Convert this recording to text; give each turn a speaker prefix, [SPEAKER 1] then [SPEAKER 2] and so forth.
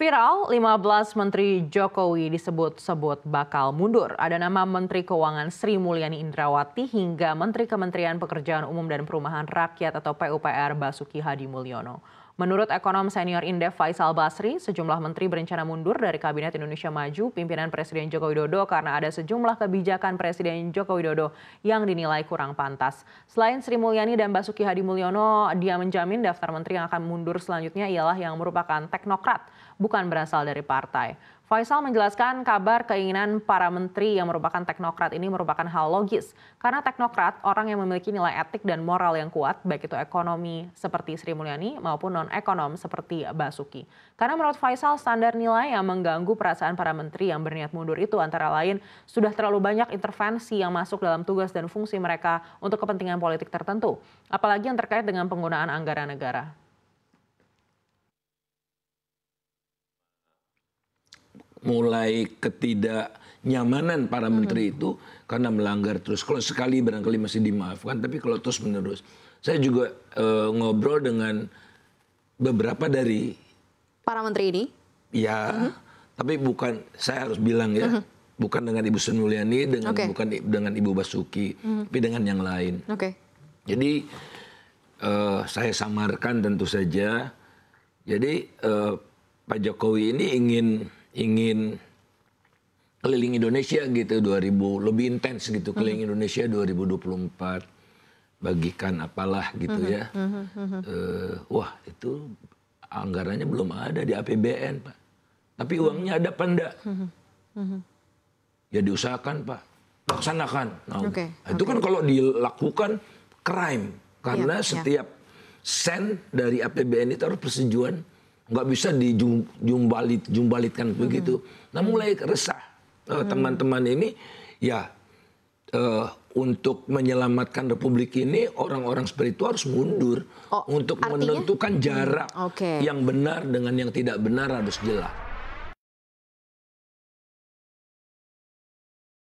[SPEAKER 1] Viral, 15 Menteri Jokowi disebut-sebut bakal mundur. Ada nama Menteri Keuangan Sri Mulyani Indrawati hingga Menteri Kementerian Pekerjaan Umum dan Perumahan Rakyat atau PUPR Basuki Hadi Mulyono. Menurut ekonom senior Indef Faisal Basri, sejumlah menteri berencana mundur dari Kabinet Indonesia Maju pimpinan Presiden Joko Widodo karena ada sejumlah kebijakan Presiden Joko Widodo yang dinilai kurang pantas. Selain Sri Mulyani dan Basuki Hadi Mulyono, dia menjamin daftar menteri yang akan mundur selanjutnya ialah yang merupakan teknokrat, bukan berasal dari partai. Faisal menjelaskan kabar keinginan para menteri yang merupakan teknokrat ini merupakan hal logis. Karena teknokrat, orang yang memiliki nilai etik dan moral yang kuat, baik itu ekonomi seperti Sri Mulyani maupun non-ekonom seperti Basuki. Karena menurut Faisal, standar nilai yang mengganggu perasaan para menteri yang berniat mundur itu antara lain sudah terlalu banyak intervensi yang masuk dalam tugas dan fungsi mereka untuk kepentingan politik tertentu, apalagi yang terkait dengan penggunaan anggaran negara.
[SPEAKER 2] mulai ketidaknyamanan para menteri hmm. itu karena melanggar terus. Kalau sekali barangkali masih dimaafkan, tapi kalau terus menerus. Saya juga uh, ngobrol dengan beberapa dari para menteri ini. Ya, hmm. tapi bukan saya harus bilang ya, hmm. bukan dengan Ibu Sun Mulyani, dengan okay. bukan dengan Ibu Basuki, hmm. tapi dengan yang lain. Oke. Okay. Jadi uh, saya samarkan tentu saja. Jadi uh, Pak Jokowi ini ingin ingin keliling Indonesia gitu 2000 lebih intens gitu keliling -hmm. Indonesia 2024 bagikan apalah gitu mhm, ya uh, wah itu anggarannya belum ada di APBN pak tapi uangnya ada penda ya diusahakan pak laksanakan nah, okay. Nah, itu kan kalau dilakukan crime karena yeah. Iya. setiap yeah. sen dari APBN itu harus persetujuan nggak bisa dijumbalit jumbalitkan hmm. begitu. Nah mulai resah nah, teman-teman hmm. ini ya uh, untuk menyelamatkan republik ini orang-orang spiritual harus mundur oh, untuk artinya? menentukan jarak hmm. okay. yang benar dengan yang tidak benar harus jelas.